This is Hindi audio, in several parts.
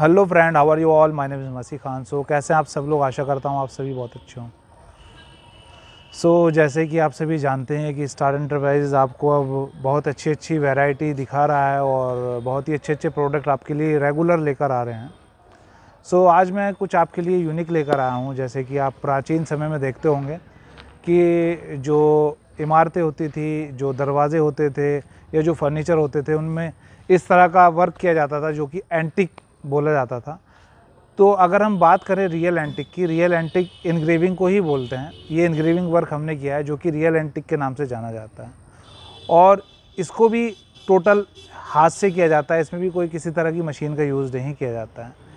hello friend are you all my name is Masi Khan so कैसे आप सब लोग आशा करता हूँ आप सभी बहुत अच्छे हों सो so, जैसे कि आप सभी जानते हैं कि स्टार इंटरप्राइजेज़ आपको अब बहुत अच्छी अच्छी वैरायटी दिखा रहा है और बहुत ही अच्छे अच्छे प्रोडक्ट आपके लिए रेगुलर लेकर आ रहे हैं सो so, आज मैं कुछ आपके लिए यूनिक लेकर आया हूँ जैसे कि आप प्राचीन समय में देखते होंगे कि जो इमारतें होती थी जो दरवाज़े होते थे या जो फर्नीचर होते थे उनमें इस तरह का वर्क किया जाता था जो कि एंटिक बोला जाता था तो अगर हम बात करें रियल एंटिक की रियल एंटिक इन्ग्रेविंग को ही बोलते हैं ये इन्ग्रेविंग वर्क हमने किया है जो कि रियल एंटिक के नाम से जाना जाता है और इसको भी टोटल हाथ से किया जाता है इसमें भी कोई किसी तरह की मशीन का यूज़ नहीं किया जाता है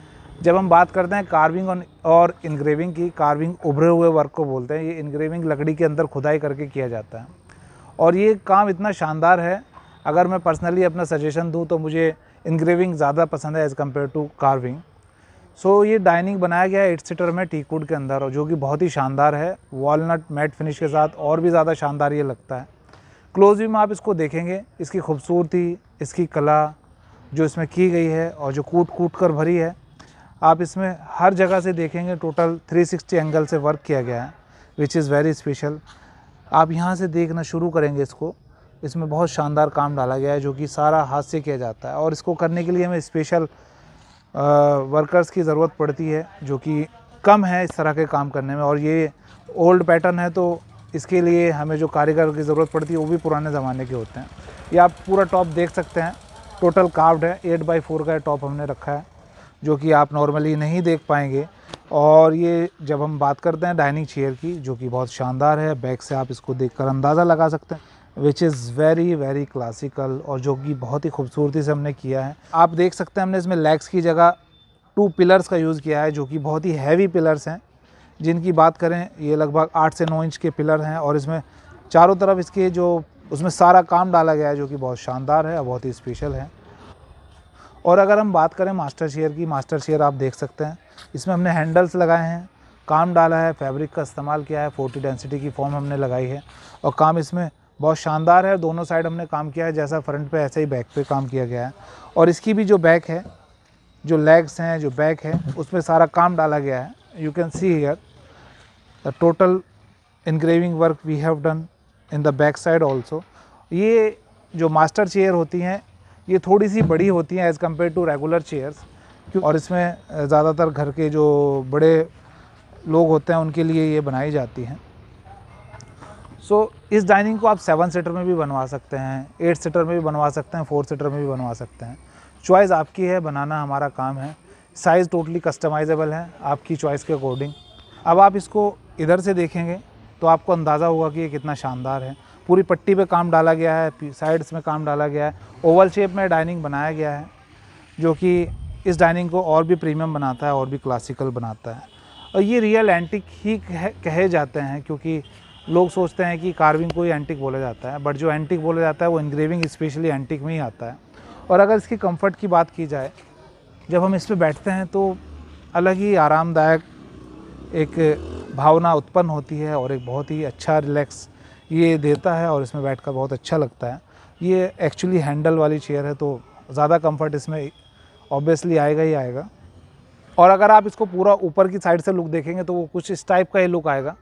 जब हम बात करते हैं कार्विंग और इन्ग्रेविंग की कार्विंग उभरे हुए वर्क को बोलते हैं ये इन्ग्रेविंग लकड़ी के अंदर खुदाई करके किया जाता है और ये काम इतना शानदार है अगर मैं पर्सनली अपना सजेशन दूँ तो मुझे इंग्रेविंग ज़्यादा पसंद है as compare to carving so ये डाइनिंग बनाया गया है एट सीटर में टीकूड के अंदर और जो कि बहुत ही शानदार है वॉलनट मैट फिनिश के साथ और भी ज़्यादा शानदार ये लगता है क्लोज भी में आप इसको देखेंगे इसकी खूबसूरती इसकी कला जो इसमें की गई है और जो कूट कूट कर भरी है आप इसमें हर जगह से देखेंगे टोटल 360 एंगल से वर्क किया गया है विच इज़ वेरी स्पेशल आप यहाँ से देखना शुरू करेंगे इसको इसमें बहुत शानदार काम डाला गया है जो कि सारा हाथ से किया जाता है और इसको करने के लिए हमें स्पेशल वर्कर्स की ज़रूरत पड़ती है जो कि कम है इस तरह के काम करने में और ये ओल्ड पैटर्न है तो इसके लिए हमें जो कारीगर की ज़रूरत पड़ती है वो भी पुराने ज़माने के होते हैं ये आप पूरा टॉप देख सकते हैं टोटल काव्ड है एट बाई फोर का टॉप हमने रखा है जो कि आप नॉर्मली नहीं देख पाएंगे और ये जब हम बात करते हैं डाइनिंग चेयर की जो कि बहुत शानदार है बैक से आप इसको देखकर अंदाज़ा लगा सकते हैं which is very very classical और जो कि बहुत ही खूबसूरती से हमने किया है आप देख सकते हैं हमने इसमें लेग्स की जगह टू पिलर्स का यूज़ किया है जो कि बहुत ही हैवी पिलर्स हैं जिनकी बात करें ये लगभग आठ से नौ इंच के पिलर हैं और इसमें चारों तरफ इसके जो उसमें सारा काम डाला गया है जो कि बहुत शानदार है और बहुत ही स्पेशल है और अगर हम बात करें मास्टर शेयर की मास्टर शेयर आप देख सकते हैं इसमें हमने हैंडल्स लगाए हैं काम डाला है फैब्रिक का इस्तेमाल किया है फोर्टी डेंसिटी की फॉर्म हमने लगाई है और काम इसमें बहुत शानदार है दोनों साइड हमने काम किया है जैसा फ्रंट पे ऐसा ही बैक पे काम किया गया है और इसकी भी जो बैक है जो लेग्स हैं जो बैक है उसमें सारा काम डाला गया है you can see here the total engraving work we have done in the back side also ये जो मास्टर चेयर होती हैं ये थोड़ी सी बड़ी होती हैं as compare to regular chairs और इसमें ज़्यादातर घर के जो बड़े लोग होते हैं उनके लिए ये बनाई जाती हैं सो so, इस डाइनिंग को आप सेवन सीटर में भी बनवा सकते हैं एट सीटर में भी बनवा सकते हैं फोर सीटर में भी बनवा सकते हैं चॉइस आपकी है बनाना हमारा काम है साइज़ टोटली कस्टमाइजेबल है आपकी चॉइस के अकॉर्डिंग अब आप इसको इधर से देखेंगे तो आपको अंदाज़ा होगा कि ये कितना शानदार है पूरी पट्टी पे काम डाला गया है साइड्स में काम डाला गया है ओवल शेप में डाइनिंग बनाया गया है जो कि इस डाइनिंग को और भी प्रीमियम बनाता है और भी क्लासिकल बनाता है और ये रियल एंटिक ही कहे जाते हैं क्योंकि लोग सोचते हैं कि कार्विंग को ही एंटिक बोला जाता है बट जो एंटिक बोला जाता है वो इंग्रेविंग स्पेशली एंटिक में ही आता है और अगर इसकी कंफर्ट की बात की जाए जब हम इस पर बैठते हैं तो अलग ही आरामदायक एक भावना उत्पन्न होती है और एक बहुत ही अच्छा रिलैक्स ये देता है और इसमें बैठकर बहुत अच्छा लगता है ये एक्चुअली हैंडल वाली चेयर है तो ज़्यादा कंफर्ट इसमें ऑब्वियसली आएगा ही आएगा और अगर आप इसको पूरा ऊपर की साइड से लुक देखेंगे तो वो कुछ इस टाइप का ही लुक आएगा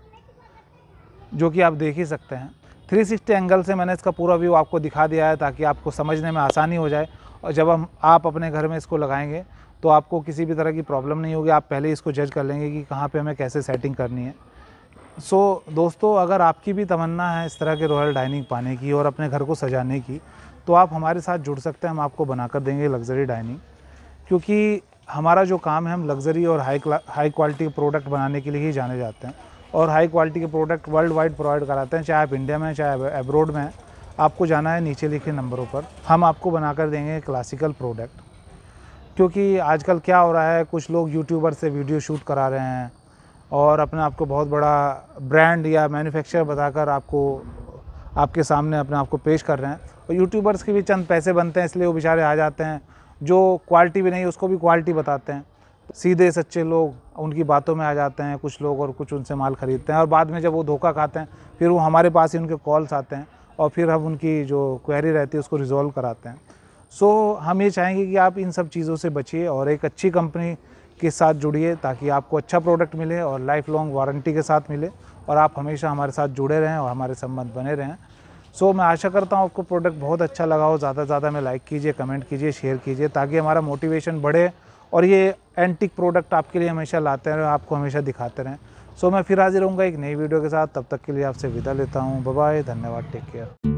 जो कि आप देख ही सकते हैं 360 एंगल से मैंने इसका पूरा व्यू आपको दिखा दिया है ताकि आपको समझने में आसानी हो जाए और जब हम आप अपने घर में इसको लगाएंगे तो आपको किसी भी तरह की प्रॉब्लम नहीं होगी आप पहले इसको जज कर लेंगे कि कहाँ पे हमें कैसे सेटिंग करनी है सो so, दोस्तों अगर आपकी भी तमन्ना है इस तरह के रॉयल डाइनिंग पाने की और अपने घर को सजाने की तो आप हमारे साथ जुड़ सकते हैं हम आपको बना कर देंगे लग्जरी डाइनिंग क्योंकि हमारा जो काम है हम लग्जरी और हाई हाई क्वालिटी प्रोडक्ट बनाने के लिए ही जाने जाते हैं और हाई क्वालिटी के प्रोडक्ट वर्ल्ड वाइड प्रोवाइड कराते हैं चाहे आप इंडिया में चाहे अब्रोड में आपको जाना है नीचे लिखे नंबरों पर हम आपको बनाकर देंगे क्लासिकल प्रोडक्ट क्योंकि आजकल क्या हो रहा है कुछ लोग यूट्यूबर से वीडियो शूट करा रहे हैं और अपने आप को बहुत बड़ा ब्रांड या मैन्युफैक्चरर बताकर आपको आपके सामने अपने आप को पेश कर रहे हैं और यूट्यूबर्स के भी चंद पैसे बनते हैं इसलिए वो बेचारे आ जाते हैं जो क्वालिटी भी नहीं उसको भी क्वालिटी बताते हैं सीधे सच्चे लोग उनकी बातों में आ जाते हैं कुछ लोग और कुछ उनसे माल ख़रीदते हैं और बाद में जब वो धोखा खाते हैं फिर वो हमारे पास ही उनके कॉल्स आते हैं और फिर हम उनकी जो क्वेरी रहती है उसको रिजॉल्व कराते हैं सो so, हम ये चाहेंगे कि आप इन सब चीज़ों से बचिए और एक अच्छी कंपनी के साथ जुड़िए ताकि आपको अच्छा प्रोडक्ट मिले और लाइफ लॉन्ग वारंटी के साथ मिले और आप हमेशा हमारे साथ जुड़े रहें और हमारे संबंध बने रहें सो so, मैं आशा करता हूँ आपको प्रोडक्ट बहुत अच्छा लगा हो ज़्यादा से ज़्यादा में लाइक कीजिए कमेंट कीजिए शेयर कीजिए ताकि हमारा मोटिवेशन बढ़े और ये एंटिक प्रोडक्ट आपके लिए हमेशा लाते रहें आपको हमेशा दिखाते रहें सो मैं फिर हाजिर रहूँगा एक नई वीडियो के साथ तब तक के लिए आपसे विदा लेता हूँ बाय धन्यवाद टेक केयर